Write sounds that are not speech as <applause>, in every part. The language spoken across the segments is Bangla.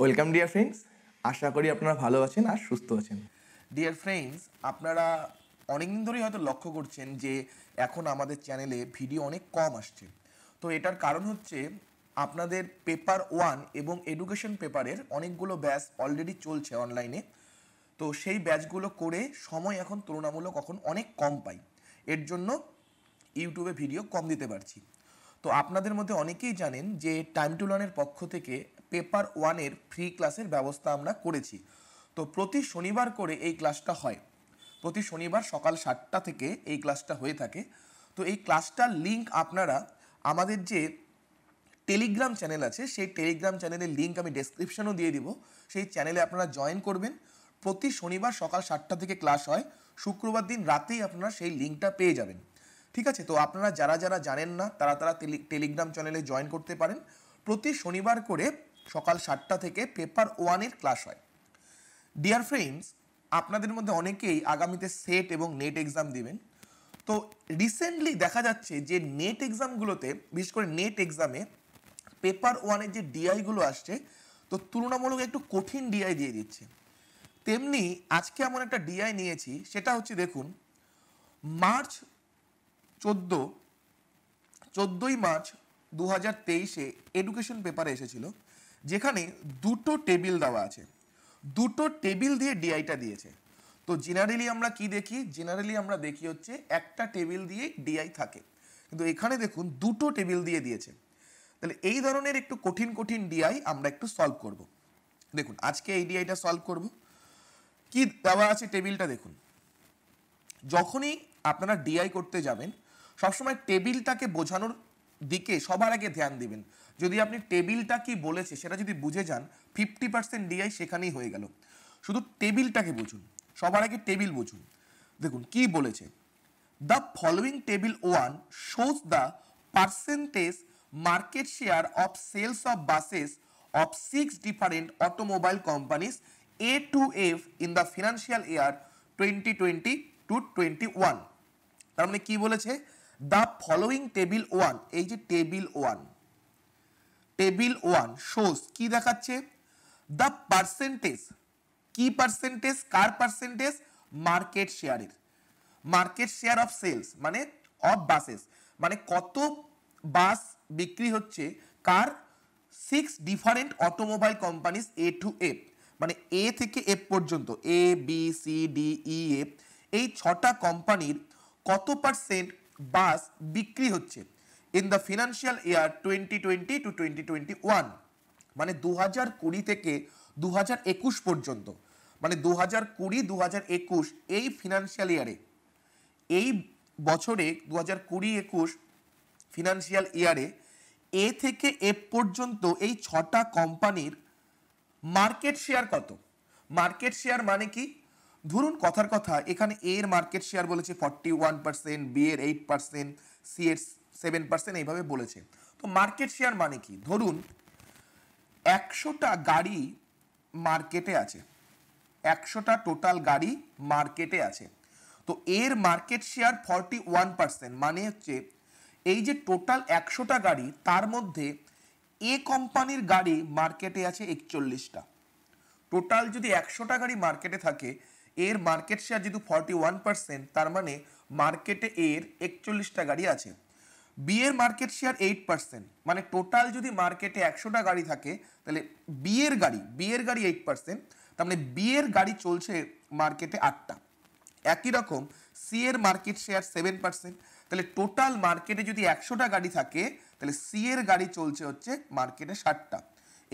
ওয়েলকাম ডিয়ার ফ্রেন্ডস আশা করি আপনারা ভালো আছেন আর সুস্থ আছেন ডিয়ার ফ্রেন্ডস আপনারা অনেকদিন ধরেই হয়তো লক্ষ্য করছেন যে এখন আমাদের চ্যানেলে ভিডিও অনেক কম আসছে তো এটার কারণ হচ্ছে আপনাদের পেপার ওয়ান এবং এডুকেশন পেপারের অনেকগুলো ব্যাচ অলরেডি চলছে অনলাইনে তো সেই ব্যাচগুলো করে সময় এখন তুলনামূলক এখন অনেক কম পাই এর জন্য ইউটিউবে ভিডিও কম দিতে পারছি তো আপনাদের মধ্যে অনেকেই জানেন যে টাইম টু লার্নের পক্ষ থেকে পেপার ওয়ানের ফ্রি ক্লাসের ব্যবস্থা আমরা করেছি তো প্রতি শনিবার করে এই ক্লাসটা হয় প্রতি শনিবার সকাল সাতটা থেকে এই ক্লাসটা হয়ে থাকে তো এই ক্লাসটার লিঙ্ক আপনারা আমাদের যে টেলিগ্রাম চ্যানেল আছে সেই টেলিগ্রাম চ্যানেলের লিঙ্ক আমি ডেসক্রিপশনও দিয়ে দিব সেই চ্যানেলে আপনারা জয়েন করবেন প্রতি শনিবার সকাল সাতটা থেকে ক্লাস হয় শুক্রবার দিন রাতেই আপনারা সেই লিঙ্কটা পেয়ে যাবেন ঠিক আছে তো আপনারা যারা যারা জানেন না তারা তারা টেলিগ্রাম চ্যানেলে জয়েন করতে পারেন প্রতি শনিবার করে সকাল সাতটা থেকে পেপার ওয়ানের ক্লাস হয় ডিয়ার ফ্রেন্ডস আপনাদের মধ্যে অনেকেই আগামীতে সেট এবং নেট এক্সাম দিবেন তো রিসেন্টলি দেখা যাচ্ছে যে নেট এক্সামগুলোতে বিশেষ করে নেট এক্সামে পেপার ওয়ানের যে ডিআইগুলো আসছে তো তুলনামূলক একটু কঠিন ডিআই দিয়ে দিচ্ছে তেমনি আজকে এমন একটা ডিআই নিয়েছি সেটা হচ্ছে দেখুন মার্চ চোদ্দ চোদ্দোই মার্চ দু হাজার তেইশে এডুকেশন পেপারে এসেছিল যেখানে দুটো টেবিল দেওয়া আছে দুটো টেবিল দিয়ে ডিআইটা দিয়েছে তো জেনারেলি আমরা কি দেখি জেনারেলি আমরা দেখি হচ্ছে একটা টেবিল দিয়ে ডিআই থাকে কিন্তু এখানে দেখুন দুটো টেবিল দিয়ে দিয়েছে তাহলে এই ধরনের একটু কঠিন কঠিন ডিআই আমরা একটু সলভ করব। দেখুন আজকে এই ডিআইটা সলভ করব কি দেওয়া আছে টেবিলটা দেখুন যখনই আপনারা ডিআই করতে যাবেন সবসময় টেবিলটাকে বোঝানোর দিকে সবার আগে ধ্যান দিবেন যদি আপনি টেবিলটা কি বলেছে সেটা যদি বুঝে যান ফিফটি পার্সেন্ট ডিআই সেখানেই হয়ে গেল শুধু টেবিলটাকে বুঝুন সবার আগে টেবিল বুঝুন দেখুন কি বলেছে the following table one shows the percentage market share of sales of buses of six different automobile companies A to F in the financial year twenty twenty to twenty one তার মানে কী বলেছে দ্য ফলোয়িং টেবিল ওয়ান এই যে table one table one shows কি দেখাচ্ছে দ্য পার্সেন্টেজ কি পার্সেন্টেজ কার পার্সেন্টেজ মার্কেট শেয়ারের মার্কেট শেয়ার অফ সেলস মানে অফ বাসেস মানে কত বাস বিক্রি হচ্ছে কার six different automobile companies A to F মানে এ থেকে এফ পর্যন্ত A B C D E F এই ছটা কোম্পানির কত পার্সেন্ট বাস বিক্রি হচ্ছে in the financial in twenty twenty to twenty twenty one মানে দু হাজার কুড়ি থেকে দু হাজার একুশ পর্যন্ত মানে দু হাজার কুড়ি দু হাজার একুশ এই ফিনান্সিয়াল ইয়ারে এই বছরে দু হাজার কুড়ি একুশ ফিনান্সিয়াল ইয়ারে এ থেকে এ পর্যন্ত এই ছটা কোম্পানির মার্কেট শেয়ার কত মার্কেট শেয়ার মানে কি ধরুন কথার কথা এখানে এর মার্কেট শেয়ার বলেছে ফর্টি ওয়ান পার্সেন্ট বি এর এইট পার্সেন্ট সি এর সেভেন পার্সেন্ট এইভাবে বলেছে তো মার্কেট শেয়ার মানে কি ধরুন একশোটা গাড়ি মার্কেটে আছে একশোটা টোটাল গাড়ি মার্কেটে আছে তো এর market share forty one percent মানে হচ্ছে এই যে টোটাল একশোটা গাড়ি তার মধ্যে এ কোম্পানির গাড়ি মার্কেটে আছে একচল্লিশটা টোটাল যদি একশোটা গাড়ি মার্কেটে থাকে এর মার্কেট শেয়ার যেহেতু ফর্টি ওয়ান পার্সেন্ট তার মানে মার্কেটে এর একচল্লিশটা গাড়ি আছে বিয়ের মার্কেট শেয়ার এইট পার্সেন্ট মানে টোটাল যদি মার্কেটে একশোটা গাড়ি থাকে তাহলে বিয়ের গাড়ি বিয়ের গাড়ি এইট পার্সেন্ট তার মানে বিয়ের গাড়ি চলছে মার্কেটে আটটা একই রকম সি এর মার্কেট শেয়ার সেভেন পার্সেন্ট তাহলে টোটাল মার্কেটে যদি একশোটা গাড়ি থাকে তাহলে সি এর গাড়ি চলছে হচ্ছে মার্কেটে ষাটটা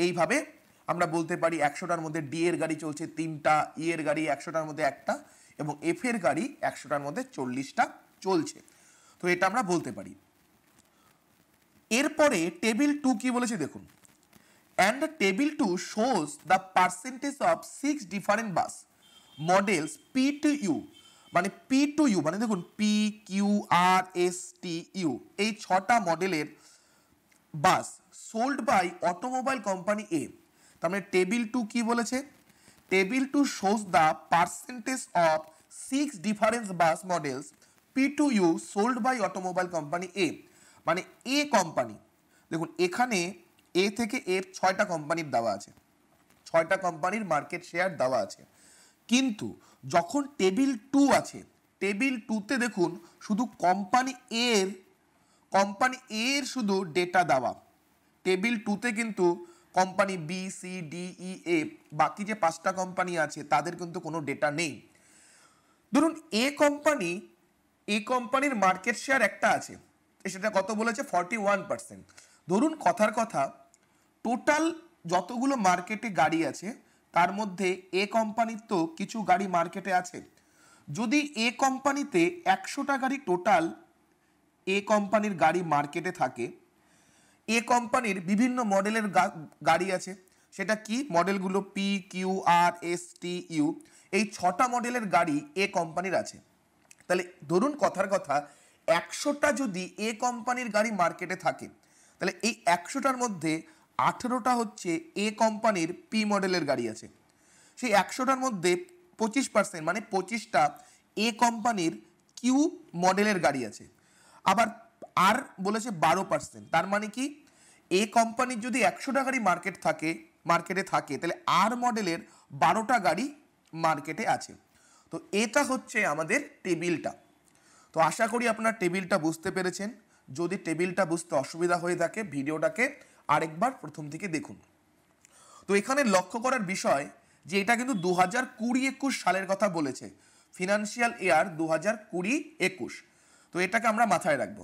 এইভাবে আমরা বলতে পারি একশোটার মধ্যে ডি এর গাড়ি চলছে তিনটা ই e এর গাড়ি একশোটার মধ্যে একটা এবং এফ এর গাড়ি একশোটার মধ্যে চল্লিশটা চলছে তো এটা আমরা বলতে পারি এরপরে টেবিল টু কি বলেছে দেখুন and the table two shows the percentage of six different bus models P to U মানে পি টু ইউ মানে দেখুন P Q R S T U এই ছটা মডেলের bus sold by automobile company A তার মানে টেবিল টু কি বলেছে table two shows the percentage of six difference bus models P to U sold by automobile company A মানে এ কোম্পানি দেখুন এখানে এ থেকে এর ছয়টা কোম্পানির দেওয়া আছে ছয়টা কোম্পানির মার্কেট শেয়ার দেওয়া আছে কিন্তু যখন টেবিল টু আছে টেবিল টুতে দেখুন শুধু কোম্পানি এর কোম্পানি এর শুধু ডেটা দেওয়া টেবিল টুতে কিন্তু company B C D E A বাকি যে পাঁচটা কোম্পানি আছে তাদের কিন্তু কোনো ডেটা নেই ধরুন এ কোম্পানি এ কোম্পানির মার্কেট শেয়ার একটা আছে সেটা কত বলেছে ফর্টি ওয়ান পার্সেন্ট ধরুন কথার কথা টোটাল যতগুলো মার্কেটে গাড়ি আছে তার মধ্যে এ কোম্পানির তো কিছু গাড়ি মার্কেটে আছে যদি এ কোম্পানিতে একশোটা গাড়ি টোটাল এ কোম্পানির গাড়ি মার্কেটে থাকে এ কোম্পানির বিভিন্ন মডেলের গাড়ি আছে সেটা কি মডেলগুলো P Q R S T U এই ছটা মডেলের গাড়ি এ কোম্পানির আছে তাহলে ধরুন কথার কথা একশোটা যদি এ কোম্পানির গাড়ি মার্কেটে থাকে তাহলে এই একশোটার মধ্যে আঠেরোটা হচ্ছে এ কোম্পানির পি মডেলের গাড়ি আছে সেই একশোটার মধ্যে পঁচিশ পার্সেন্ট মানে পঁচিশটা এ কোম্পানির কিউ মডেলের গাড়ি আছে আবার আর বলেছে বারো পার্সেন্ট তার মানে কি এ কোম্পানির যদি একশোটা গাড়ি মার্কেট থাকে মার্কেটে থাকে তাহলে আর মডেলের বারোটা গাড়ি মার্কেটে আছে তো এটা হচ্ছে আমাদের টেবিলটা তো আশা করি আপনার টেবিলটা বুঝতে পেরেছেন যদি টেবিলটা বুঝতে অসুবিধা হয়ে থাকে ভিডিওটাকে আরেকবার প্রথম থেকে দেখুন তো এখানে লক্ষ্য করার বিষয় যে এটা কিন্তু দু হাজার কুড়ি একুশ সালের কথা বলেছে ফিনান্সিয়াল ইয়ার দু হাজার কুড়ি একুশ তো এটাকে আমরা মাথায় রাখব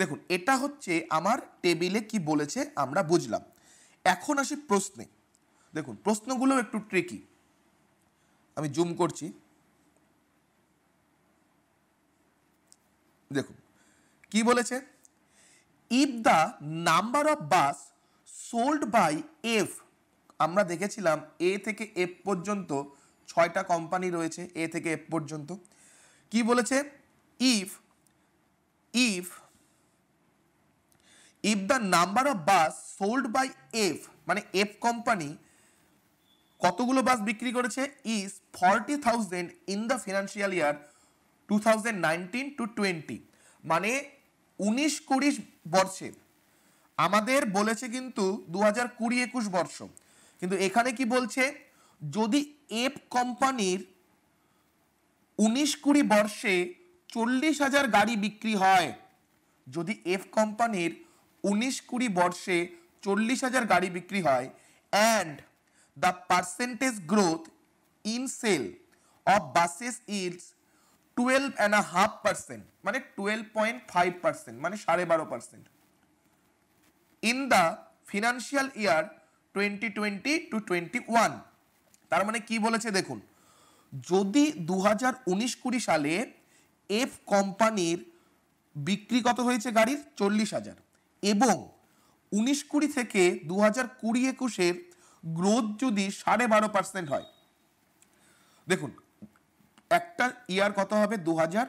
দেখুন এটা হচ্ছে আমার টেবিলে কি বলেছে আমরা বুঝলাম এখন আসি প্রশ্নে দেখুন প্রশ্নগুলো একটু ট্রিকি আমি জুম করছি দেখুন কি বলেছে if the number of bus sold by F আমরা দেখেছিলাম এ থেকে এফ পর্যন্ত ছয়টা কোম্পানি রয়েছে এ থেকে এফ পর্যন্ত কি বলেছে if if if the number of bus sold by F মানে এফ কোম্পানি কতগুলো বাস বিক্রি করেছে is forty thousand in the financial year two to twenty মানে উনিশ কুড়ি বর্ষে আমাদের বলেছে কিন্তু দু হাজার কুড়ি একুশ বর্ষ কিন্তু এখানে কি বলছে যদি এফ কোম্পানির উনিশ কুড়ি বর্ষে চল্লিশ হাজার গাড়ি বিক্রি হয় যদি এফ কোম্পানির উনিশ কুড়ি বর্ষে চল্লিশ হাজার গাড়ি বিক্রি হয় and the percentage growth in sale of buses is twelve and half percent মানে টুয়েলভ পয়েন্ট ফাইভ পার্সেন্ট মানে সাড়ে বারো পার্সেন্ট in the financial year twenty twenty to twenty one তার মানে কি বলেছে দেখুন যদি দু হাজার উনিশ কুড়ি সালে এফ কোম্পানির বিক্রি কত হয়েছে গাড়ির চল্লিশ হাজার এবং উনিশ কুড়ি থেকে দু হাজার কুড়ি একুশের গ্রোথ যদি সাড়ে বারো পার্সেন্ট হয় দেখুন একটা ইয়ার কত হবে দু হাজার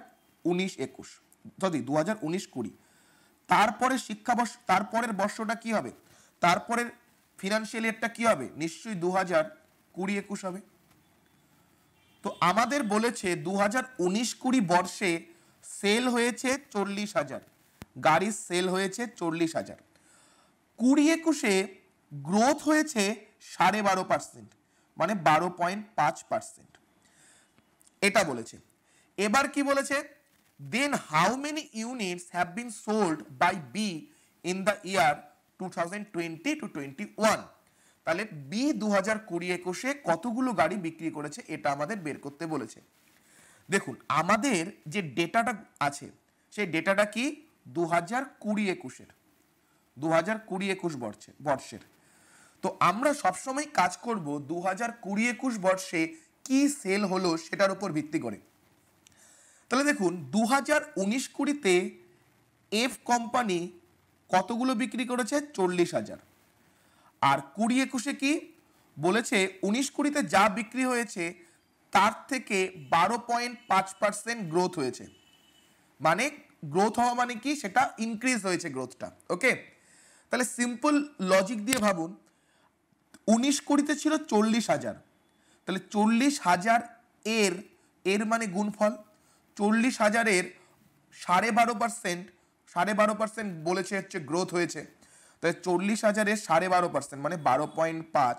উনিশ একুশ যদি দু হাজার উনিশ কুড়ি তারপরে শিক্ষাবর্ষ তারপরের বর্ষটা কি হবে তারপরের ফিনান্সিয়াল ইয়ারটা কি হবে নিশ্চয়ই দু হাজার কুড়ি একুশ হবে তো আমাদের বলেছে দু হাজার উনিশ কুড়ি বর্ষে সেল হয়েছে চল্লিশ হাজার গাড়ির সেল হয়েছে চল্লিশ হাজার কুড়ি একুশে গ্রোথ হয়েছে সাড়ে বারো পার্সেন্ট মানে বারো পয়েন্ট পাঁচ পার্সেন্ট এটা বলেছে এবার কি বলেছে then how many units have been sold by B in the year two thousand twenty to twenty one তাহলে বি দু হাজার কুড়ি একুশে কতগুলো গাড়ি বিক্রি করেছে এটা আমাদের বের করতে বলেছে দেখুন আমাদের যে ডেটাটা আছে সেই ডেটাটা কি দু হাজার কুড়ি একুশের দু হাজার কুড়ি একুশ বর্ষে বর্ষের তো আমরা সবসময় কাজ করব দু হাজার কুড়ি একুশ বর্ষে কি সেল হলো সেটার উপর ভিত্তি করে তাহলে দেখুন দু হাজার উনিশ কুড়িতে এফ কোম্পানি কতগুলো বিক্রি করেছে চল্লিশ হাজার আর কুড়ি একুশে কি বলেছে উনিশ কুড়িতে যা বিক্রি হয়েছে তার থেকে বারো পয়েন্ট পাঁচ পার্সেন্ট গ্রোথ হয়েছে মানে গ্রোথ হওয়া মানে কি সেটা ইনক্রিজ হয়েছে গ্রোথটা ওকে তাহলে সিম্পল লজিক দিয়ে ভাবুন উনিশ কুড়িতে ছিল চল্লিশ হাজার তাহলে চল্লিশ হাজার এর এর মানে গুণফল চল্লিশ হাজারের সাড়ে বারো পার্সেন্ট সাড়ে বারো পার্সেন্ট বলেছে হচ্ছে গ্রোথ হয়েছে তাহলে চল্লিশ হাজারের সাড়ে বারো পার্সেন্ট মানে বারো পয়েন্ট পাঁচ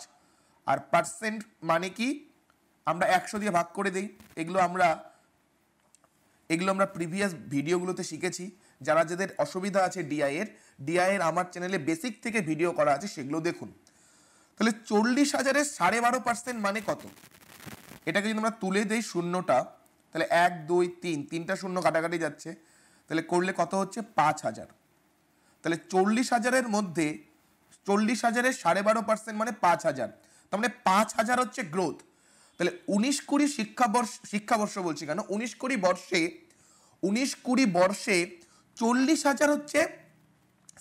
আর পার্সেন্ট মানে কি আমরা একশো দিয়ে ভাগ করে দিই এগুলো আমরা এগুলো আমরা প্রিভিয়াস ভিডিওগুলোতে শিখেছি যারা যাদের অসুবিধা আছে ডিআইয়ের ডিআইয়ের আমার চ্যানেলে বেসিক থেকে ভিডিও করা আছে সেগুলো দেখুন তাহলে চল্লিশ হাজারের সাড়ে বারো পার্সেন্ট মানে কত এটাকে যদি আমরা তুলে দেই শূন্যটা তাহলে এক দুই তিন তিনটা শূন্য কাটাকাটি যাচ্ছে তাহলে করলে কত হচ্ছে পাঁচ হাজার তাহলে চল্লিশ হাজারের মধ্যে চল্লিশ হাজারের সাড়ে বারো পার্সেন্ট মানে পাঁচ হাজার তার মানে পাঁচ হাজার হচ্ছে গ্রোথ তাহলে উনিশ কুড়ি শিক্ষাবর্ষ শিক্ষাবর্ষ বলছি কেন উনিশ কুড়ি বর্ষে উনিশ কুড়ি বর্ষে চল্লিশ হাজার হচ্ছে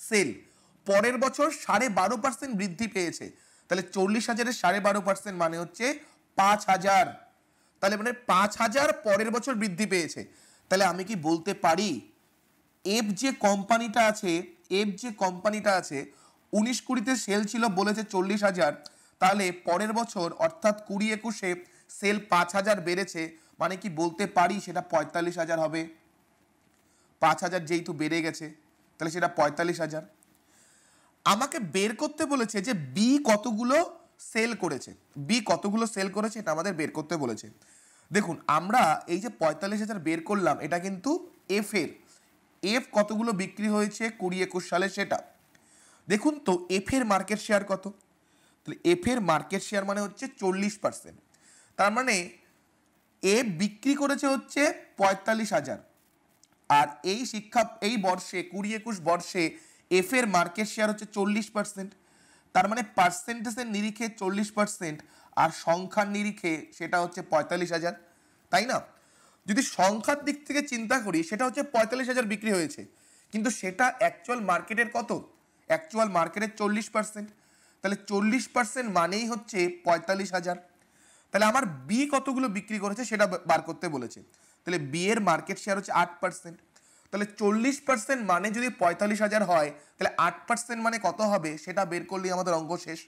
সেল পরের বছর সাড়ে বারো পার্সেন্ট বৃদ্ধি পেয়েছে তাহলে চল্লিশ হাজারের সাড়ে বারো পার্সেন্ট মানে হচ্ছে পাঁচ হাজার তাহলে মানে পাঁচ হাজার পরের বছর বৃদ্ধি পেয়েছে তাহলে আমি কি বলতে পারি এফ যে কোম্পানিটা আছে এফ যে কোম্পানিটা আছে উনিশ কুড়িতে সেল ছিল বলেছে চল্লিশ হাজার তাহলে পরের বছর অর্থাৎ কুড়ি একুশে সেল পাঁচ হাজার বেড়েছে মানে কি বলতে পারি সেটা পঁয়তাল্লিশ হাজার হবে পাঁচ হাজার যেহেতু বেড়ে গেছে তাহলে সেটা পঁয়তাল্লিশ হাজার আমাকে বের করতে বলেছে যে বি কতগুলো সেল করেছে বি কতগুলো সেল করেছে এটা আমাদের বের করতে বলেছে দেখুন আমরা এই যে পঁয়তাল্লিশ হাজার বের করলাম এটা কিন্তু এফ এর এফ কতগুলো বিক্রি হয়েছে কুড়ি একুশ সালে সেটা দেখুন তো এফের মার্কেট শেয়ার কত তাহলে এফের মার্কেট শেয়ার মানে হচ্ছে চল্লিশ পার্সেন্ট তার মানে এ বিক্রি করেছে হচ্ছে পঁয়তাল্লিশ হাজার আর এই শিক্ষা এই বর্ষে কুড়ি একুশ বর্ষে এফ এর মার্কেট শেয়ার হচ্ছে চল্লিশ পার্সেন্ট তার মানে পার্সেন্টেজের নিরিখে চল্লিশ পার্সেন্ট আর সংখ্যার নিরিখে সেটা হচ্ছে পঁয়তাল্লিশ হাজার তাই না যদি সংখ্যার দিক থেকে চিন্তা করি সেটা হচ্ছে পঁয়তাল্লিশ হাজার বিক্রি হয়েছে কিন্তু সেটা অ্যাকচুয়াল মার্কেটের কত অ্যাকচুয়াল মার্কেটের চল্লিশ পার্সেন্ট তাহলে চল্লিশ পার্সেন্ট মানেই হচ্ছে পঁয়তাল্লিশ হাজার তাহলে আমার বি কতগুলো বিক্রি করেছে সেটা বার করতে বলেছে তাহলে বি এর মার্কেট শেয়ার হচ্ছে আট পার্সেন্ট তাহলে চল্লিশ পার্সেন্ট মানে যদি পঁয়তাল্লিশ হাজার হয় তাহলে আট পার্সেন্ট মানে কত হবে সেটা বের করলেই আমাদের অঙ্ক শেষ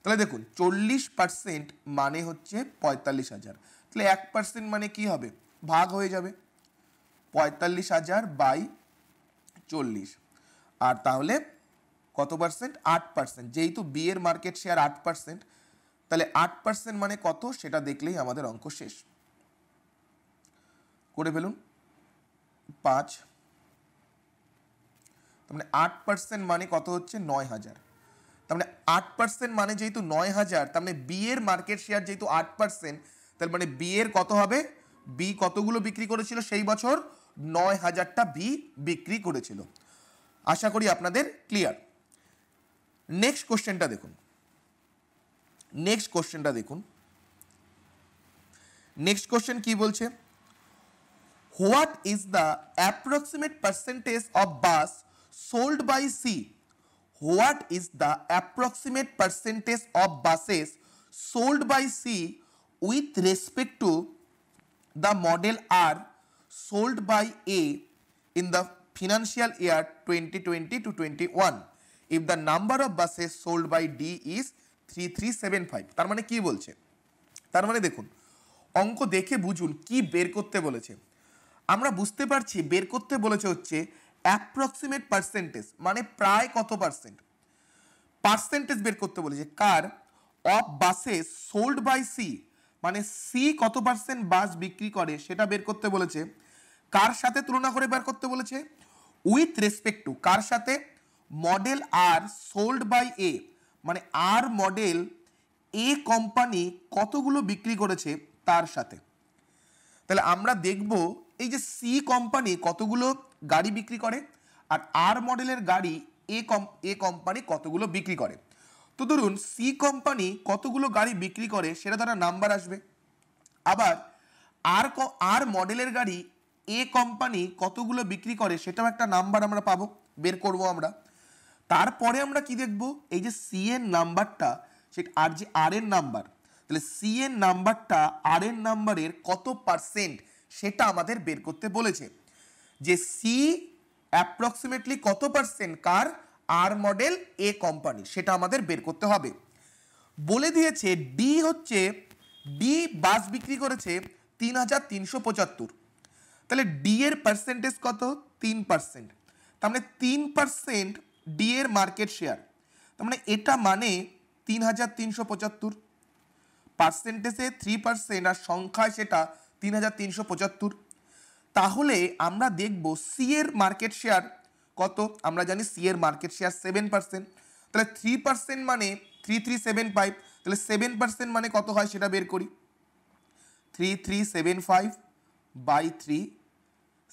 তাহলে দেখুন চল্লিশ পার্সেন্ট মানে হচ্ছে পঁয়তাল্লিশ হাজার তাহলে এক পার্সেন্ট মানে কি হবে ভাগ হয়ে যাবে পঁয়তাল্লিশ হাজার বাই চল্লিশ আর তাহলে কত পার্সেন্ট আট পার্সেন্ট যেহেতু বিয়ের মার্কেট শেয়ার আট পার্সেন্ট তাহলে আট পার্সেন্ট মানে কত সেটা দেখলেই আমাদের অঙ্ক শেষ করে ফেলুন পাঁচ তার মানে আট পার্সেন্ট মানে কত হচ্ছে নয় হাজার তার মানে আট পার্সেন্ট মানে যেহেতু নয় হাজার তার মানে বি এর মার্কেট শেয়ার যেহেতু আট পার্সেন্ট তার মানে বি এর কত হবে বি কতগুলো বিক্রি করেছিল সেই বছর নয় হাজারটা বি বিক্রি করেছিল আশা করি আপনাদের ক্লিয়ার নেক্সট কোশ্চেনটা দেখুন নেক্সট কোশ্চেনটা দেখুন নেক্সট কোশ্চেন কি বলছে what is the approximate percentage of bus sold by sea? What is the approximate percentage of buses sold by sea with respect to the model R sold by A in the financial year 2020 to 21 if the number of buses sold by D is 3375 তার মানে কি বলছে তার মানে দেখুন অঙ্ক দেখে বুঝুন কি বের করতে বলেছে আমরা বুঝতে পারছি বের করতে বলেছে হচ্ছে অ্যাপ্রক্সিমেট পার্সেন্টেজ মানে প্রায় কত পার্সেন্ট পার্সেন্টেজ বের করতে বলেছে কার of buses sold by C মানে সি কত পার্সেন্ট বাস বিক্রি করে সেটা বের করতে বলেছে কার সাথে তুলনা করে বের করতে বলেছে উইথ রেসপেক্ট টু কার সাথে model R sold by A মানে আর মডেল এ কোম্পানি কতগুলো বিক্রি করেছে তার সাথে তাহলে আমরা দেখব এই যে সি কোম্পানি কতগুলো গাড়ি বিক্রি করে আর আর মডেলের গাড়ি এ কম এ কোম্পানি কতগুলো বিক্রি করে তো ধরুন সি কোম্পানি কতগুলো গাড়ি বিক্রি করে সেটা তারা নাম্বার আসবে আবার আর আর মডেলের গাড়ি এ কোম্পানি কতগুলো বিক্রি করে সেটাও একটা নাম্বার আমরা পাবো বের করব আমরা তারপরে আমরা কি দেখব এই যে সি এর নাম্বারটা সেটা আর যে আর এর নাম্বার তাহলে সি এর নাম্বারটা আর এর নাম্বারের কত পার্সেন্ট সেটা আমাদের বের করতে বলেছে যে সি অ্যাপ্রক্সিমেটলি কত পার্সেন্ট কার আর মডেল এ কোম্পানি সেটা আমাদের বের করতে হবে বলে দিয়েছে ডি হচ্ছে ডি বাস বিক্রি করেছে তিন হাজার তিনশো পঁচাত্তর তাহলে ডি এর পার্সেন্টেজ কত তিন পার্সেন্ট তার মানে তিন পার্সেন্ট ডি এর মার্কেট শেয়ার তার মানে এটা মানে তিন হাজার তিনশো পঁচাত্তর পার্সেন্টেজে থ্রি পার্সেন্ট আর সংখ্যায় সেটা তিন হাজার তিনশো পঁচাত্তর তাহলে আমরা দেখব সি এর মার্কেট শেয়ার কত আমরা জানি সি এর মার্কেট শেয়ার সেভেন পার্সেন্ট তাহলে থ্রি পার্সেন্ট মানে থ্রি থ্রি সেভেন ফাইভ তাহলে সেভেন পার্সেন্ট মানে কত হয় সেটা বের করি three three seven five by three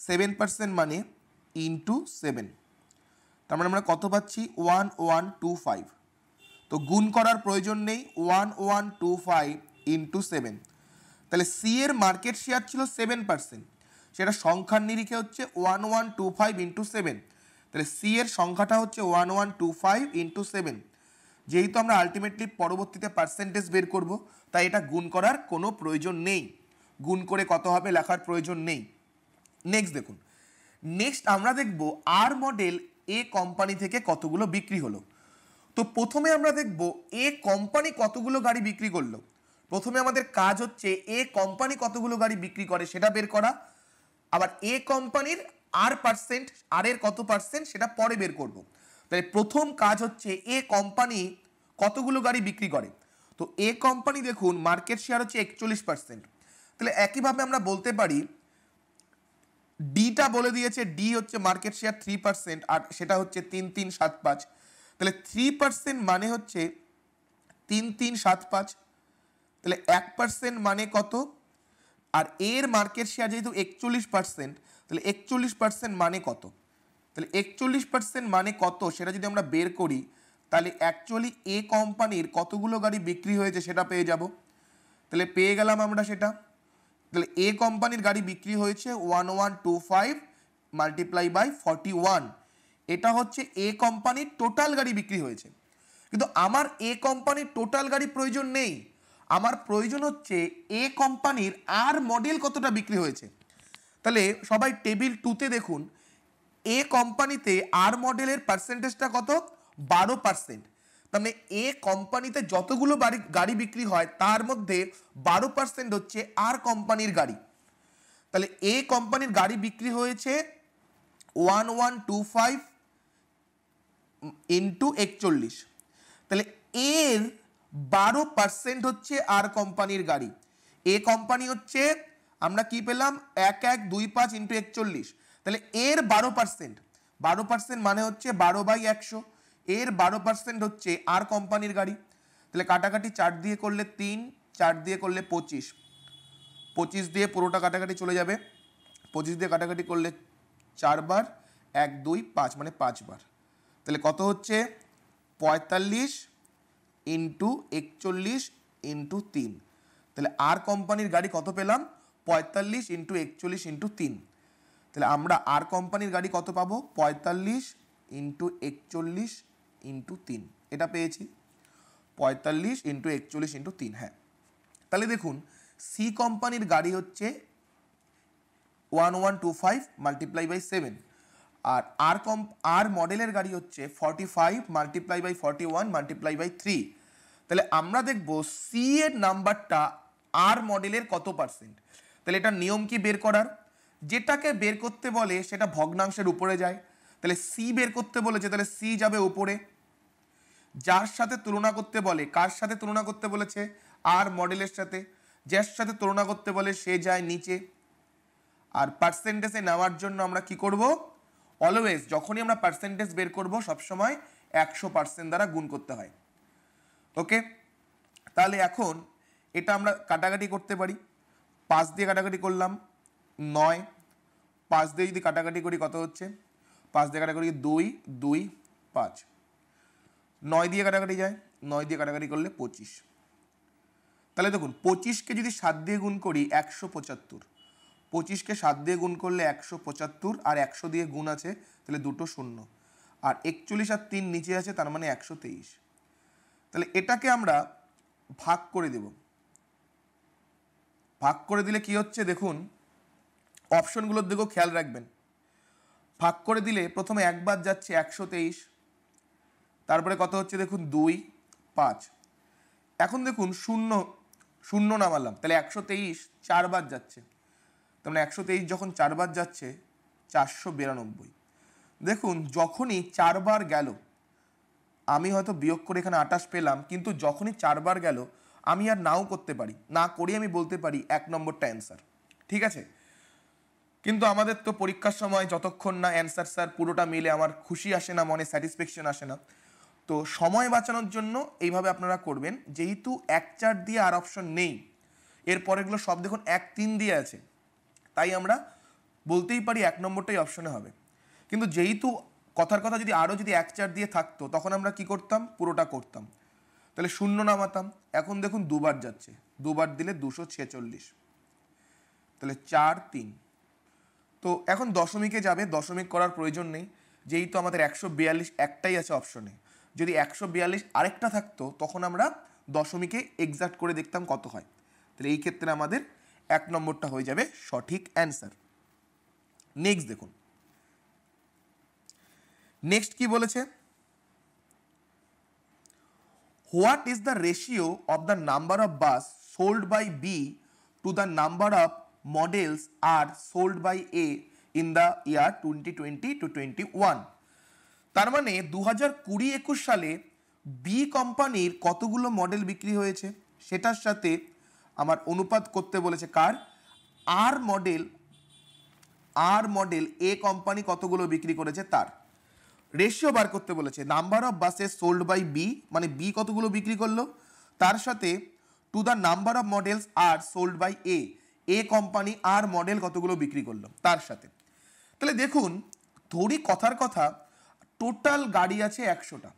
seven percent মানে ইন্টু সেভেন তার মানে আমরা কত পাচ্ছি ওয়ান ওয়ান টু ফাইভ তো গুণ করার প্রয়োজন নেই one one two five into seven তাহলে সি এর মার্কেট শেয়ার ছিল সেভেন পার্সেন্ট সেটা সংখ্যার নিরিখে হচ্ছে one one two five into seven তাহলে সি এর সংখ্যাটা হচ্ছে one one two five into seven যেহেতু আমরা আলটিমেটলি পরবর্তীতে পার্সেন্টেজ বের করব তাই এটা গুণ করার কোনো প্রয়োজন নেই গুণ করে কত হবে লেখার প্রয়োজন নেই নেক্সট দেখুন নেক্সট আমরা দেখব আর মডেল এ কোম্পানি থেকে কতগুলো বিক্রি হলো তো প্রথমে আমরা দেখব এ কোম্পানি কতগুলো গাড়ি বিক্রি করলো প্রথমে আমাদের কাজ হচ্ছে এ কোম্পানি কতগুলো গাড়ি বিক্রি করে সেটা বের করা আবার এ কোম্পানির আর পার্সেন্ট আর এর কত পার্সেন্ট সেটা পরে বের করব তাহলে প্রথম কাজ হচ্ছে এ কোম্পানি কতগুলো গাড়ি বিক্রি করে তো এ কোম্পানি দেখুন মার্কেট শেয়ার হচ্ছে একচল্লিশ পার্সেন্ট তাহলে একইভাবে আমরা বলতে পারি ডিটা বলে দিয়েছে ডি হচ্ছে মার্কেট শেয়ার থ্রি পার্সেন্ট আর সেটা হচ্ছে তিন তিন সাত পাঁচ তাহলে থ্রি পার্সেন্ট মানে হচ্ছে তিন তিন সাত পাঁচ তাহলে এক পার্সেন্ট মানে কত আর এর মার্কেট শেয়ার যেহেতু একচল্লিশ পার্সেন্ট তাহলে একচল্লিশ পার্সেন্ট মানে কত তাহলে একচল্লিশ পার্সেন্ট মানে কত সেটা যদি আমরা বের করি তাহলে অ্যাকচুয়ালি এ কোম্পানির কতগুলো গাড়ি বিক্রি হয়েছে সেটা পেয়ে যাব তাহলে পেয়ে গেলাম আমরা সেটা তাহলে এ কোম্পানির গাড়ি বিক্রি হয়েছে one one two five multiply by forty one এটা হচ্ছে এ কোম্পানির টোটাল গাড়ি বিক্রি হয়েছে কিন্তু আমার এ কোম্পানির টোটাল গাড়ি প্রয়োজন নেই আমার প্রয়োজন হচ্ছে এ কোম্পানির আর মডেল কতটা বিক্রি হয়েছে তাহলে সবাই টেবিল টুতে দেখুন এ কোম্পানিতে আর মডেলের পার্সেন্টেজটা কত বারো পার্সেন্ট তাহলে এ কোম্পানিতে যতগুলো বাড়ি গাড়ি বিক্রি হয় তার মধ্যে বারো পার্সেন্ট হচ্ছে আর কোম্পানির গাড়ি তাহলে এ কোম্পানির গাড়ি বিক্রি হয়েছে one one two five into একচল্লিশ তাহলে এর বারো পার্সেন্ট হচ্ছে আর কোম্পানির গাড়ি এ কোম্পানি হচ্ছে আমরা কি পেলাম এক এক দুই পাঁচ ইন্টু একচল্লিশ তাহলে এর বারো পার্সেন্ট বারো পার্সেন্ট মানে হচ্ছে বারো বাই একশো এর বারো পার্সেন্ট হচ্ছে আর কোম্পানির গাড়ি তাহলে কাটাকাটি চার দিয়ে করলে তিন চার দিয়ে করলে পঁচিশ পঁচিশ দিয়ে পুরোটা কাটাকাটি চলে যাবে পঁচিশ দিয়ে কাটাকাটি করলে চারবার এক দুই পাঁচ মানে পাঁচবার তাহলে কত হচ্ছে পঁয়তাল্লিশ ইন্টু একচল্লিশ ইন্টু তিন তাহলে আর কোম্পানির গাড়ি কত পেলাম পঁয়তাল্লিশ ইন্টু একচল্লিশ ইন্টু তিন তাহলে আমরা আর কোম্পানির গাড়ি কত পাবো পঁয়তাল্লিশ ইন্টু একচল্লিশ ইন্টু তিন এটা পেয়েছি পঁয়তাল্লিশ ইন্টু একচল্লিশ ইন্টু তিন হ্যাঁ তাহলে দেখুন সি কোম্পানির গাড়ি হচ্ছে one one two five multiply by seven আর আর কম আর মডেলের গাড়ি হচ্ছে forty five multiply by forty one multiply by three তাহলে আমরা দেখব সি এর নাম্বারটা আর মডেলের কত পার্সেন্ট তাহলে এটা নিয়ম কি বের করার যেটাকে বের করতে বলে সেটা ভগ্নাংশের উপরে যায় তাহলে সি বের করতে বলেছে তাহলে সি যাবে উপরে যার সাথে তুলনা করতে বলে কার সাথে তুলনা করতে বলেছে আর মডেলের সাথে যার সাথে তুলনা করতে বলে সে যায় নিচে আর পার্সেন্টেজে নেওয়ার জন্য আমরা কি করবো অলওয়েজ যখনই আমরা পার্সেন্টেজ বের করব সময় একশো পার্সেন্ট দ্বারা গুণ করতে হয় ওকে তাহলে এখন এটা আমরা কাটাকাটি করতে পারি পাঁচ দিয়ে কাটাকাটি করলাম নয় পাঁচ দিয়ে যদি কাটাকাটি করি কত হচ্ছে পাঁচ দিয়ে কাটাকাটি দুই দুই পাঁচ নয় দিয়ে কাটাকাটি যায় নয় দিয়ে কাটাকাটি করলে পঁচিশ তাহলে দেখুন পঁচিশকে যদি সাত দিয়ে গুণ করি একশো পঁচাত্তর পঁচিশকে সাত দিয়ে গুণ করলে একশো পঁচাত্তর আর একশো দিয়ে গুণ আছে তাহলে দুটো শূন্য আর একচল্লিশ আর তিন নিচে আছে তার মানে একশো তেইশ তাহলে এটাকে আমরা ভাগ করে দেব ভাগ করে দিলে কি হচ্ছে দেখুন অপশনগুলোর দিকেও খেয়াল রাখবেন ভাগ করে দিলে প্রথমে একবার যাচ্ছে একশো তেইশ তারপরে কত হচ্ছে দেখুন দুই পাঁচ এখন দেখুন শূন্য শূন্য নামালাম তাহলে একশো তেইশ চারবার যাচ্ছে তার মানে একশো তেইশ যখন চারবার যাচ্ছে চারশো বিরানব্বই দেখুন যখনই চারবার গেল আমি হয়তো বিয়োগ করে এখানে আটাশ পেলাম কিন্তু যখনই চারবার গেল আমি আর নাও করতে পারি না করে আমি বলতে পারি এক নম্বরটা অ্যান্সার ঠিক আছে কিন্তু আমাদের তো পরীক্ষার সময় যতক্ষণ না অ্যান্সার স্যার পুরোটা মিলে আমার খুশি আসে না মনে স্যাটিসফ্যাকশন আসে না তো সময় বাঁচানোর জন্য এইভাবে আপনারা করবেন যেহেতু এক চার দিয়ে আর অপশন নেই এরপরেগুলো সব দেখুন এক তিন দিয়ে আছে তাই আমরা বলতেই পারি এক নম্বরটাই অপশনে হবে কিন্তু যেহেতু কথার কথা যদি আরও যদি এক চার দিয়ে থাকতো তখন আমরা কি করতাম পুরোটা করতাম তাহলে শূন্য নামাতাম এখন দেখুন দুবার যাচ্ছে দুবার দিলে দুশো ছেচল্লিশ তাহলে চার তিন তো এখন দশমিকে যাবে দশমিক করার প্রয়োজন নেই যেহেতু আমাদের একশো বিয়াল্লিশ একটাই আছে অপশনে যদি একশো বিয়াল্লিশ আরেকটা থাকতো তখন আমরা দশমিকে এক্সাক্ট করে দেখতাম কত হয় তাহলে এই ক্ষেত্রে আমাদের এক নম্বরটা হয়ে যাবে সঠিক অ্যান্সার নেক্সট দেখুন নেক্সট কি বলেছে what is the ratio of the number of bus sold by B to the number of models R sold by A in the year twenty twenty to twenty one তার মানে দু হাজার কুড়ি একুশ সালে বি কোম্পানির কতগুলো মডেল বিক্রি হয়েছে সেটার সাথে আমার অনুপাত করতে বলেছে কার R model R model A company কতগুলো বিক্রি করেছে তার রেশিও বার করতে বলেছে number of buses sold by B মানে বি কতগুলো বিক্রি করলো তার সাথে to the number of models R sold by A A company R model কতগুলো বিক্রি করলো তার সাথে তাহলে দেখুন ধরি কথার কথা টোটাল গাড়ি আছে একশোটা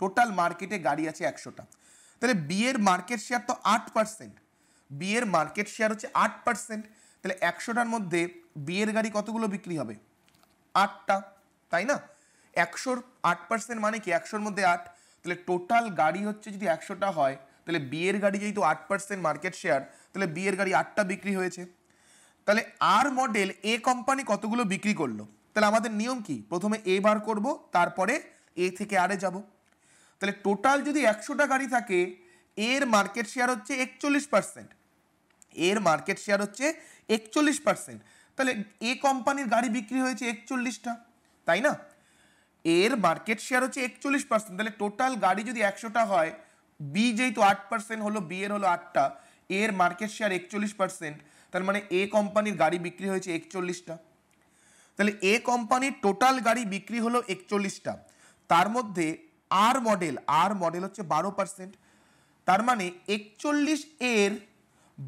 টোটাল মার্কেটে গাড়ি আছে একশোটা তাহলে বিয়ের মার্কেট শেয়ার তো আট পার্সেন্ট বিয়ের মার্কেট শেয়ার হচ্ছে আট পার্সেন্ট তাহলে একশোটার মধ্যে বিয়ের গাড়ি কতগুলো বিক্রি হবে আটটা তাই না একশোর আট পার্সেন্ট মানে কি একশোর মধ্যে আট তাহলে টোটাল গাড়ি হচ্ছে যদি একশোটা হয় তাহলে বিয়ের গাড়ি যেহেতু আট পার্সেন্ট মার্কেট শেয়ার তাহলে বিয়ের গাড়ি আটটা বিক্রি হয়েছে তাহলে আর মডেল এ কোম্পানি কতগুলো বিক্রি করলো তাহলে আমাদের নিয়ম কি প্রথমে এ বার করব তারপরে এ থেকে আরে যাব তাহলে টোটাল যদি একশোটা গাড়ি থাকে এর মার্কেট শেয়ার হচ্ছে একচল্লিশ পার্সেন্ট এর মার্কেট শেয়ার হচ্ছে একচল্লিশ পার্সেন্ট তাহলে এ কোম্পানির গাড়ি বিক্রি হয়েছে একচল্লিশটা তাই না এর মার্কেট শেয়ার হচ্ছে একচল্লিশ পার্সেন্ট তাহলে টোটাল গাড়ি যদি একশোটা হয় বি যেহেতু আট পার্সেন্ট হলো বি এর হলো আটটা এর মার্কেট শেয়ার একচল্লিশ পার্সেন্ট তার মানে এ কোম্পানির গাড়ি বিক্রি হয়েছে একচল্লিশটা তাহলে এ কোম্পানির টোটাল গাড়ি বিক্রি হলো একচল্লিশটা তার মধ্যে আর মডেল আর মডেল হচ্ছে বারো পার্সেন্ট তার মানে একচল্লিশ এর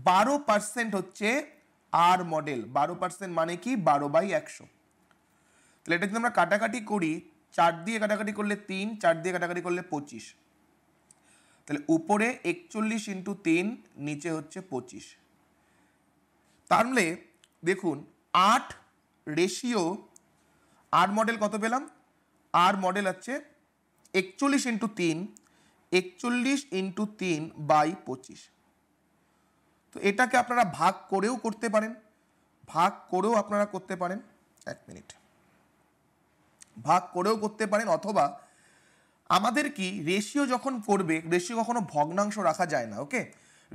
বারো পার্সেন্ট হচ্ছে আর মডেল বারো পার্সেন্ট মানে কি বারো বাই একশো তাহলে এটা যদি আমরা কাটাকাটি করি চার দিয়ে কাটাকাটি করলে তিন চার দিয়ে কাটাকাটি করলে পঁচিশ তাহলে উপরে একচল্লিশ ইন্টু তিন নিচে হচ্ছে পঁচিশ তাহলে মানে দেখুন আট রেশিও আর মডেল কত পেলাম আর মডেল আছে একচল্লিশ ইন্টু তিন একচল্লিশ ইন্টু তিন বাই পঁচিশ তো এটাকে আপনারা ভাগ করেও করতে পারেন ভাগ করেও আপনারা করতে পারেন এক মিনিট ভাগ করেও করতে পারেন অথবা আমাদের কি রেশিও যখন করবে রেশিও কখনো ভগ্নাংশ রাখা যায় না ওকে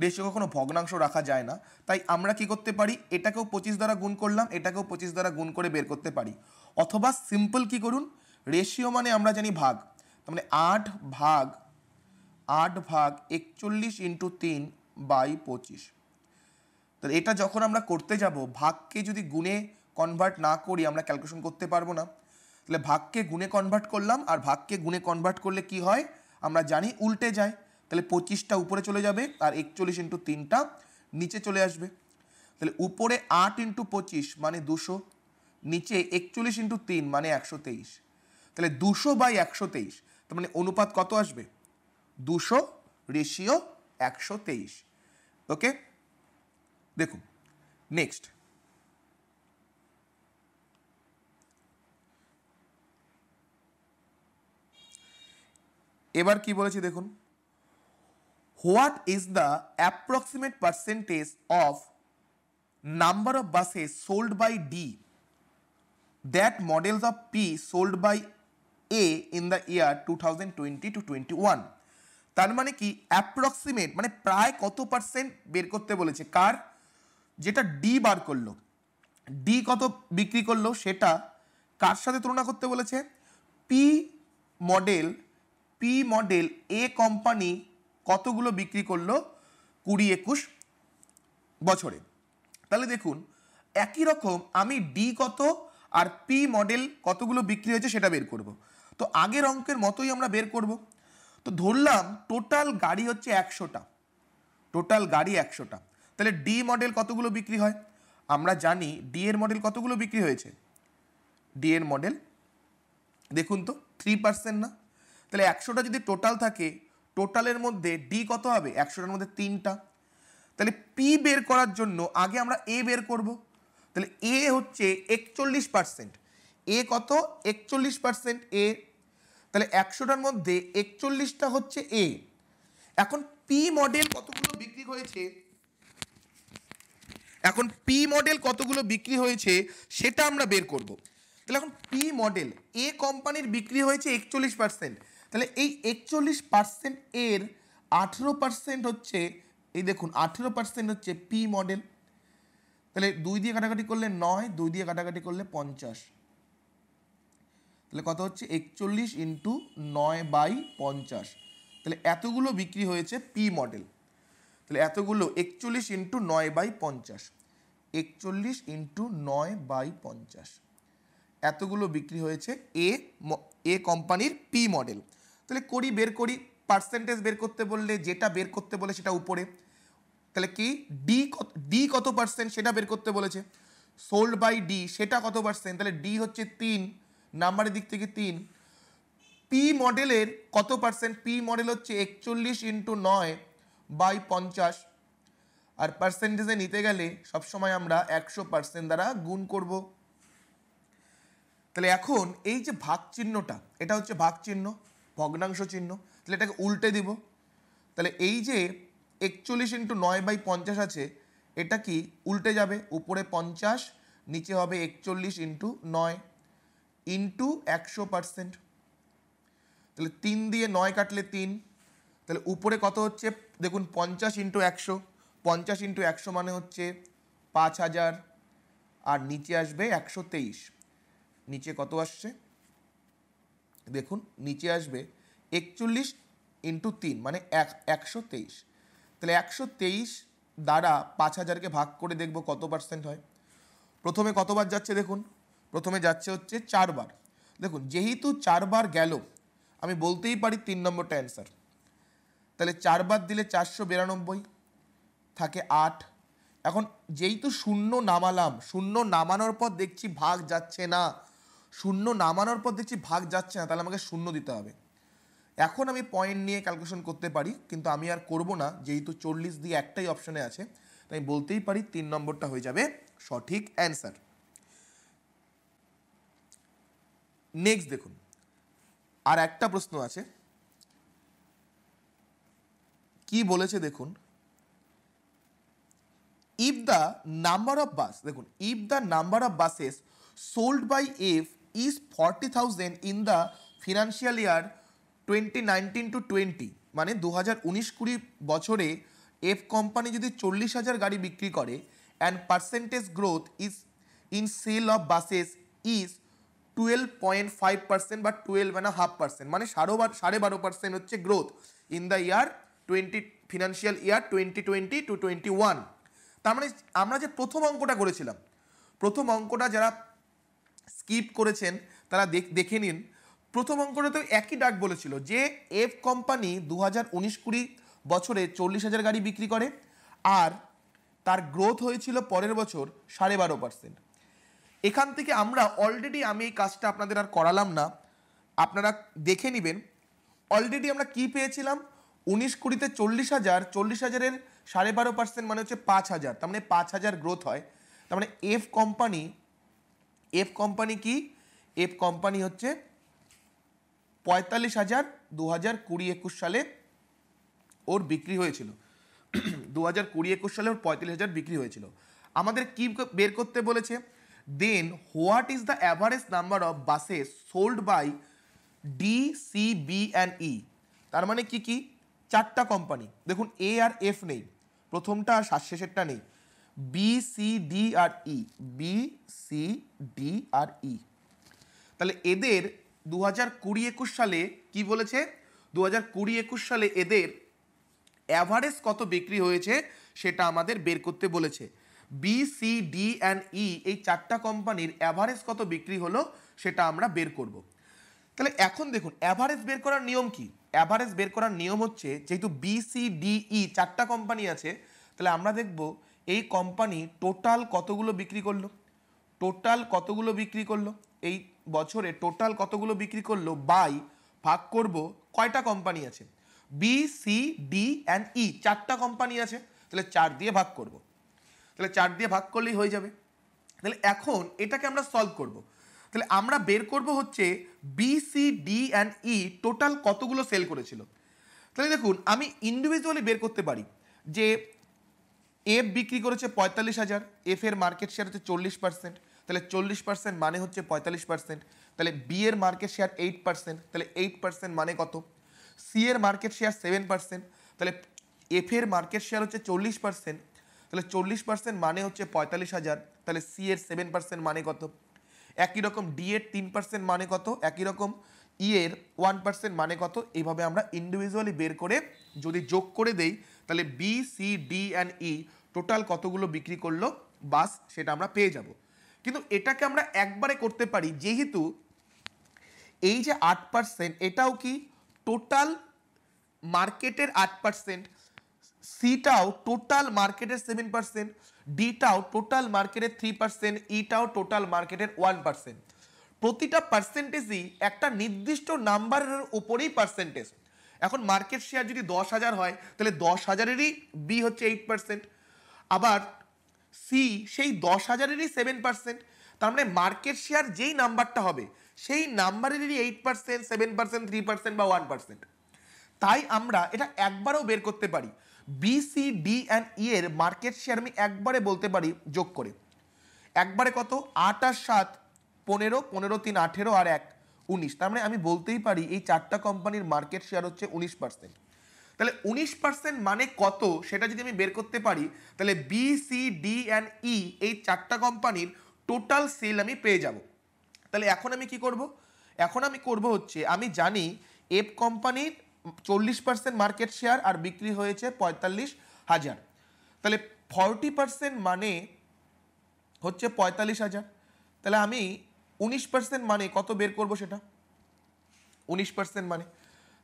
রেশিও কখনো ভগ্নাংশ রাখা যায় না তাই আমরা কি করতে পারি এটাকেও পঁচিশ দ্বারা গুণ করলাম এটাকেও পঁচিশ দ্বারা গুণ করে বের করতে পারি অথবা সিম্পল কি করুন রেশিও মানে আমরা জানি ভাগ তার মানে আট ভাগ আট ভাগ একচল্লিশ ইন্টু তিন বাই পঁচিশ তাহলে এটা যখন আমরা করতে যাব ভাগকে যদি গুণে কনভার্ট না করি আমরা ক্যালকুলেশন করতে পারবো না তাহলে ভাগকে গুণে কনভার্ট করলাম আর ভাগকে গুণে কনভার্ট করলে কি হয় আমরা জানি উল্টে যায় তাহলে পঁচিশটা উপরে চলে যাবে আর একচল্লিশ ইন্টু তিনটা নিচে চলে আসবে তাহলে উপরে আট ইন্টু পঁচিশ মানে দুশো নিচে একচল্লিশ ইন্টু তিন মানে একশো তেইশ তাহলে দুশো বাই একশো তেইশ তার মানে অনুপাত কত আসবে দুশো রেশিও একশো তেইশ ওকে দেখুন নেক্সট এবার কি বলেছি দেখুন what is the approximate percentage of number of buses sold by D that models of P sold by A in the year two thousand twenty to twenty one তার মানে কি অ্যাপ্রক্সিমেট মানে প্রায় কত পার্সেন্ট বের করতে বলেছে কার যেটা ডি বার করলো ডি কত বিক্রি করলো সেটা কার সাথে তুলনা করতে বলেছে P model P model A company কতগুলো বিক্রি করলো কুড়ি একুশ বছরে তাহলে দেখুন একই রকম আমি ডি কত আর পি মডেল কতগুলো বিক্রি হয়েছে সেটা বের করব। তো আগের অঙ্কের মতোই আমরা বের করব। তো ধরলাম টোটাল গাড়ি হচ্ছে একশোটা টোটাল গাড়ি একশোটা তাহলে ডি মডেল কতগুলো বিক্রি হয় আমরা জানি ডি এর মডেল কতগুলো বিক্রি হয়েছে ডি এর মডেল দেখুন তো থ্রি পার্সেন্ট না তাহলে একশোটা যদি টোটাল থাকে টোটালের মধ্যে ডি কত হবে একশোটার মধ্যে তিনটা তাহলে পি বের করার জন্য আগে আমরা এ বের করব তাহলে এ হচ্ছে একচল্লিশ পার্সেন্ট এ কত একচল্লিশ পার্সেন্ট এ তাহলে একশোটার মধ্যে একচল্লিশটা হচ্ছে এ এখন পি মডেল কতগুলো বিক্রি হয়েছে এখন পি মডেল কতগুলো বিক্রি হয়েছে সেটা আমরা বের করব তাহলে এখন পি মডেল এ কোম্পানির বিক্রি হয়েছে একচল্লিশ পার্সেন্ট তাহলে এই একচল্লিশ পার্সেন্ট এর আঠেরো পার্সেন্ট হচ্ছে এই দেখুন আঠেরো পার্সেন্ট হচ্ছে পি মডেল তাহলে দুই দিয়ে কাটাকাটি করলে নয় দুই দিয়ে কাটাকাটি করলে পঞ্চাশ তাহলে কত হচ্ছে একচল্লিশ ইন্টু নয় বাই পঞ্চাশ তাহলে এতগুলো বিক্রি হয়েছে পি মডেল তাহলে এতগুলো একচল্লিশ ইন্টু নয় বাই পঞ্চাশ একচল্লিশ ইন্টু নয় বাই পঞ্চাশ এতগুলো বিক্রি হয়েছে এ এ কোম্পানির পি মডেল তাহলে করি বের করি পার্সেন্টেজ বের করতে বললে যেটা বের করতে বলে সেটা উপরে তাহলে কি ডি কত ডি কত পার্সেন্ট সেটা বের করতে বলেছে সোল্ড বাই ডি সেটা কত পার্সেন্ট তাহলে ডি হচ্ছে তিন নাম্বারের দিক থেকে তিন পি মডেলের কত পার্সেন্ট পি মডেল হচ্ছে একচল্লিশ ইন্টু নয় বাই পঞ্চাশ আর পার্সেন্টেজে নিতে গেলে সবসময় আমরা একশো পার্সেন্ট দ্বারা গুণ করব তাহলে এখন এই যে ভাগ চিহ্নটা এটা হচ্ছে ভাগ চিহ্ন ভগ্নাংশ চিহ্ন তাহলে এটাকে উল্টে দিব তাহলে এই যে একচল্লিশ ইন্টু নয় বাই পঞ্চাশ আছে এটা কি উল্টে যাবে উপরে পঞ্চাশ নিচে হবে একচল্লিশ ইন্টু নয় ইন্টু একশো পার্সেন্ট তাহলে তিন দিয়ে নয় কাটলে তিন তাহলে উপরে কত হচ্ছে দেখুন পঞ্চাশ ইন্টু একশো পঞ্চাশ ইন্টু একশো মানে হচ্ছে পাঁচ হাজার আর নিচে আসবে একশো তেইশ নিচে কত আসছে দেখুন নিচে আসবে একচল্লিশ ইন্টু তিন মানে এক একশো তেইশ তাহলে একশো তেইশ দ্বারা পাঁচ হাজারকে ভাগ করে দেখব কত পার্সেন্ট হয় প্রথমে কতবার যাচ্ছে দেখুন প্রথমে যাচ্ছে হচ্ছে চারবার দেখুন যেহেতু চারবার গেল আমি বলতেই পারি তিন নম্বরটা অ্যান্সার তাহলে চারবার দিলে চারশো বিরানব্বই থাকে আট এখন যেহেতু শূন্য নামালাম শূন্য নামানোর পর দেখছি ভাগ যাচ্ছে না শূন্য নামানোর পর দেখছি ভাগ যাচ্ছে না তাহলে আমাকে শূন্য দিতে হবে এখন আমি পয়েন্ট নিয়ে ক্যালকুলেশন করতে পারি কিন্তু আমি আর করব না যেহেতু চল্লিশ দিয়ে একটাই অপশনে আছে তাই বলতেই পারি তিন নম্বরটা হয়ে যাবে সঠিক অ্যান্সার নেক্সট দেখুন আর একটা প্রশ্ন আছে কি বলেছে দেখুন if the number of bus দেখুন if the number of buses sold by F is forty thousand in the financial year twenty nineteen to twenty মানে দু হাজার উনিশ কুড়ি বছরে এফ কোম্পানি যদি চল্লিশ হাজার গাড়ি বিক্রি করে and percentage growth is in sale of buses is twelve point five percent বা টুয়েলভ অ্যান্ড হাফ পার্সেন্ট মানে সাড়ে বারো সাড়ে বারো পার্সেন্ট হচ্ছে growth in the year twenty financial year twenty twenty to twenty one তার মানে আমরা যে প্রথম অঙ্কটা করেছিলাম প্রথম অঙ্কটা যারা স্কিপ করেছেন তারা দেখে নিন প্রথম অঙ্কটা তো একই ডাক বলেছিল যে এফ কোম্পানি দু হাজার উনিশ কুড়ি বছরে চল্লিশ হাজার গাড়ি বিক্রি করে আর তার গ্রোথ হয়েছিল পরের বছর সাড়ে বারো পার্সেন্ট এখান থেকে আমরা অলরেডি আমি এই কাজটা আপনাদের আর করালাম না আপনারা দেখে নেবেন অলরেডি আমরা কি পেয়েছিলাম উনিশ কুড়িতে চল্লিশ হাজার চল্লিশ হাজারের সাড়ে বারো পার্সেন্ট মানে হচ্ছে পাঁচ হাজার তার মানে পাঁচ হাজার গ্রোথ হয় তার মানে এফ কোম্পানি এফ কোম্পানি কি এফ কোম্পানি হচ্ছে পঁয়তাল্লিশ হাজার দু হাজার কুড়ি একুশ সালে ওর বিক্রি হয়েছিল <clears throat> দু হাজার কুড়ি একুশ সালে ওর পঁয়তাল্লিশ হাজার বিক্রি হয়েছিল আমাদের কি বের করতে বলেছে then what is the average number of buses sold by D C B and E তার মানে কি কি চারটা কোম্পানি দেখুন এ আর এফ নেই প্রথমটা আর শ্বাস শেষেরটা নেই বি সি ডি আর ই বি সি ডি আর ই তাহলে এদের দু হাজার কুড়ি একুশ সালে কি বলেছে দু হাজার কুড়ি একুশ সালে এদের অ্যাভারেজ কত বিক্রি হয়েছে সেটা আমাদের বের করতে বলেছে B C D and E এই চারটা কোম্পানির অ্যাভারেজ কত বিক্রি হলো সেটা আমরা বের করব তাহলে এখন দেখুন অ্যাভারেজ বের করার নিয়ম কী অ্যাভারেজ বের করার নিয়ম হচ্ছে যেহেতু বিসিডিই e চারটা কোম্পানি আছে তাহলে আমরা দেখব এই কোম্পানি টোটাল কতগুলো বিক্রি করলো টোটাল কতগুলো বিক্রি করলো এই বছরে টোটাল কতগুলো বিক্রি করলো বাই ভাগ করব কয়টা কোম্পানি আছে B C D and E চারটা কোম্পানি আছে তাহলে চার দিয়ে ভাগ করব তাহলে চার দিয়ে ভাগ করলেই হয়ে যাবে তাহলে এখন এটাকে আমরা সলভ করবো তাহলে আমরা বের করব হচ্ছে B C D and E total কতগুলো সেল করেছিল তাহলে দেখুন আমি ইন্ডিভিজুয়ালি বের করতে পারি যে এফ বিক্রি করেছে পঁয়তাল্লিশ হাজার এফ এর মার্কেট শেয়ার হচ্ছে চল্লিশ পার্সেন্ট তাহলে চল্লিশ পার্সেন্ট মানে হচ্ছে পঁয়তাল্লিশ পার্সেন্ট তাহলে বি এর মার্কেট শেয়ার এইট পার্সেন্ট তাহলে এইট পার্সেন্ট মানে কত সি এর মার্কেট শেয়ার সেভেন পার্সেন্ট তাহলে এফ এর মার্কেট শেয়ার হচ্ছে চল্লিশ পার্সেন্ট তাহলে চল্লিশ পার্সেন্ট মানে হচ্ছে পঁয়তাল্লিশ হাজার তাহলে সি এর সেভেন পার্সেন্ট মানে কত একই রকম ডি এর তিন পার্সেন্ট মানে কত একই রকম ই e এর ওয়ান পার্সেন্ট মানে কত এইভাবে আমরা ইন্ডিভিজুয়ালি বের করে যদি যোগ করে দেই তাহলে B C D and E total কতগুলো বিক্রি করলো বাস সেটা আমরা পেয়ে যাব কিন্তু এটাকে আমরা একবারে করতে পারি যেহেতু এই যে আট পার্সেন্ট এটাও কি টোটাল মার্কেটের আট পার্সেন্ট সিটাও টোটাল মার্কেটের সেভেন পার্সেন্ট ডিটাও টোটাল মার্কেটের থ্রি পার্সেন্ট ইটাও টোটাল মার্কেটের ওয়ান পার্সেন্ট প্রতিটা পার্সেন্টেজই একটা নির্দিষ্ট নাম্বারের উপরেই পার্সেন্টেজ এখন মার্কেট শেয়ার যদি দশ হাজার হয় তাহলে দশ হাজারেরই বি হচ্ছে এইট পার্সেন্ট আবার সি সেই দশ হাজারেরই সেভেন পার্সেন্ট তার মানে মার্কেট শেয়ার যেই নাম্বারটা হবে সেই নাম্বারেরই eight percent seven percent three percent বা ওয়ান পার্সেন্ট তাই আমরা এটা একবারও বের করতে পারি বিসি ডি অ্যান্ড ই এর মার্কেট শেয়ার আমি একবারে বলতে পারি যোগ করে একবারে কত আট আর সাত পনেরো পনেরো তিন আঠেরো আর এক উনিশ তার মানে আমি বলতেই পারি এই চারটা কোম্পানির মার্কেট শেয়ার হচ্ছে উনিশ পার্সেন্ট তাহলে উনিশ পার্সেন্ট মানে কত সেটা যদি আমি বের করতে পারি তাহলে B C D and E এই চারটা কোম্পানির টোটাল সেল আমি পেয়ে যাব তাহলে এখন আমি কি করব এখন আমি করব হচ্ছে আমি জানি এফ কোম্পানির চল্লিশ পার্সেন্ট মার্কেট শেয়ার আর বিক্রি হয়েছে পঁয়তাল্লিশ হাজার তাহলে ফর্টি পার্সেন্ট মানে হচ্ছে পঁয়তাল্লিশ হাজার তাহলে আমি উনিশ পার্সেন্ট মানে কত বের করব সেটা উনিশ পার্সেন্ট মানে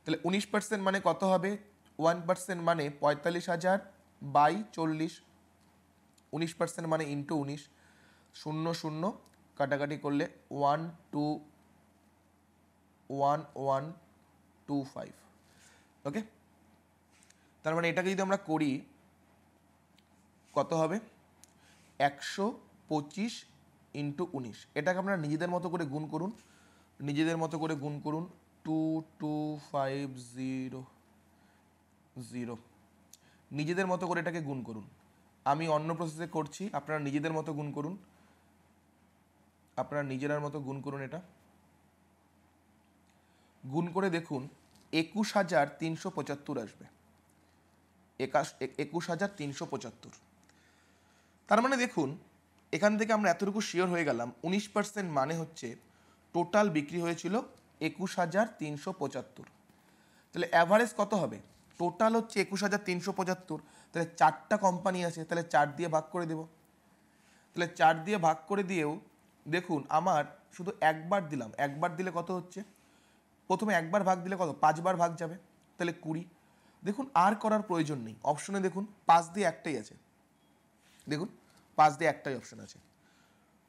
তাহলে উনিশ পার্সেন্ট মানে কত হবে ওয়ান পার্সেন্ট মানে পঁয়তাল্লিশ হাজার বাই চল্লিশ উনিশ পার্সেন্ট মানে ইন্টু উনিশ শূন্য শূন্য কাটাকাটি করলে one two one one two five okay তার মানে এটাকে যদি আমরা করি কত হবে একশো পঁচিশ ইন্টু উনিশ এটাকে আপনারা নিজেদের মতো করে গুণ করুন নিজেদের মতো করে গুণ করুন two two five zero zero নিজেদের মতো করে এটাকে গুণ করুন আমি অন্য প্রসেসে করছি আপনারা নিজেদের মতো গুণ করুন আপনারা নিজেরার মতো গুণ করুন এটা গুণ করে দেখুন একুশ হাজার তিনশো পঁচাত্তর আসবে একাশ একুশ হাজার তিনশো পঁচাত্তর তার মানে দেখুন এখান থেকে আমরা এতটুকু শিওর হয়ে গেলাম উনিশ পার্সেন্ট মানে হচ্ছে টোটাল বিক্রি হয়েছিল একুশ হাজার তিনশো পঁচাত্তর তাহলে অ্যাভারেজ কত হবে টোটাল হচ্ছে একুশ হাজার তিনশো পঁচাত্তর তাহলে চারটা কোম্পানি আছে তাহলে চার দিয়ে ভাগ করে দেব তাহলে চার দিয়ে ভাগ করে দিয়েও দেখুন আমার শুধু একবার দিলাম একবার দিলে কত হচ্ছে প্রথমে একবার ভাগ দিলে কত পাঁচবার ভাগ যাবে তাহলে কুড়ি দেখুন আর করার প্রয়োজন নেই অপশনে দেখুন পাঁচ দিয়ে একটাই আছে দেখুন পাঁচ দিয়ে একটাই অপশন আছে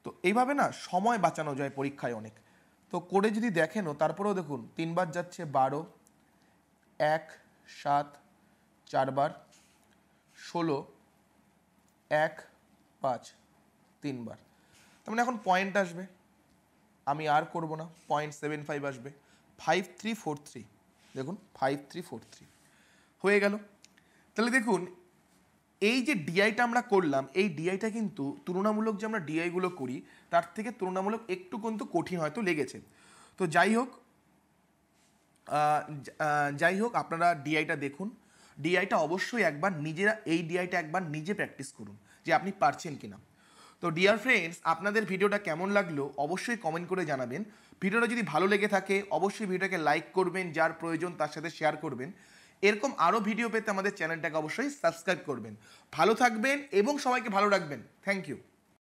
তো এইভাবে না সময় বাঁচানো যায় পরীক্ষায় অনেক তো করে যদি দেখেনও তারপরেও দেখুন তিনবার যাচ্ছে বারো এক সাত চারবার ষোলো এক পাঁচ তিনবার তার মানে এখন পয়েন্ট আসবে আমি আর করব না পয়েন্ট সেভেন ফাইভ আসবে ফাইভ থ্রি ফোর থ্রি দেখুন ফাইভ থ্রি ফোর থ্রি হয়ে গেল তাহলে দেখুন এই যে ডিআইটা আমরা করলাম এই ডিআইটা কিন্তু তুলনামূলক যে আমরা ডিআইগুলো করি তার থেকে তুলনামূলক একটু কিন্তু কঠিন হয়তো লেগেছে তো যাই হোক যাই হোক আপনারা ডিআইটা দেখুন ডিআইটা অবশ্যই একবার নিজেরা এই ডিআইটা একবার নিজে প্র্যাকটিস করুন যে আপনি পারছেন কিনা তো ডিয়ার ফ্রেন্ডস আপনাদের ভিডিওটা কেমন লাগলো অবশ্যই কমেন্ট করে জানাবেন ভিডিওটা যদি ভালো লেগে থাকে অবশ্যই ভিডিওটাকে লাইক করবেন যার প্রয়োজন তার সাথে শেয়ার করবেন এরকম আরও ভিডিও পেতে আমাদের চ্যানেলটাকে অবশ্যই সাবস্ক্রাইব করবেন ভালো থাকবেন এবং সবাইকে ভালো রাখবেন থ্যাংক ইউ